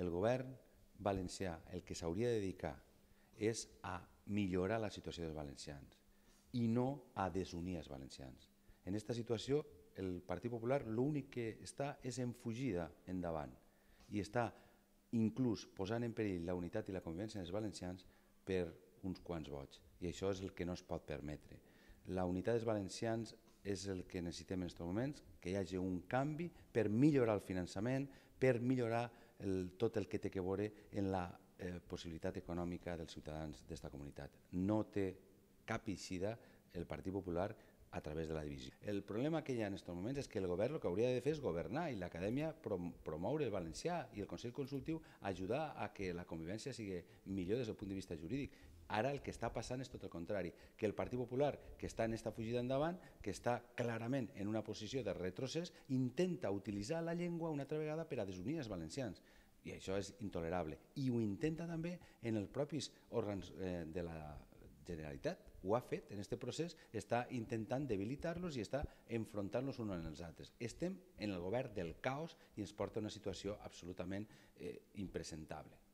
el govern valencià el que s'hauria de dedicar és a millorar la situació dels valencians i no a desunir els valencians. En aquesta situació el Partit Popular l'únic que està és en fugida endavant i està inclús posant en perill la unitat i la convivència dels valencians per uns quants vots. I això és el que no es pot permetre. La unitat dels valencians és el que necessitem en aquests moments, que hi hagi un canvi per millorar el finançament, per millorar el, tot el que té que veure en la eh, possibilitat econòmica dels ciutadans d'esta comunitat. No té cap eixida el Partit Popular a través de la divisió. El problema que hi ha en aquests moments és que el govern el que hauria de fer és governar i l'acadèmia promoure el valencià i el Consell Consultiu ajudar a que la convivència sigui millor des del punt de vista jurídic. Ara el que està passant és tot el contrari, que el Partit Popular, que està en aquesta fugida endavant, que està clarament en una posició de retrocés, intenta utilitzar la llengua una altra vegada per a desunir els valencians i això és intolerable. I ho intenta també en els propis òrgans eh, de la Generalitat ho ha fet en aquest procés, està intentant debilitar-los i està enfrontant-los uns els altres. Estem en el govern del caos i ens porta a una situació absolutament eh, impresentable.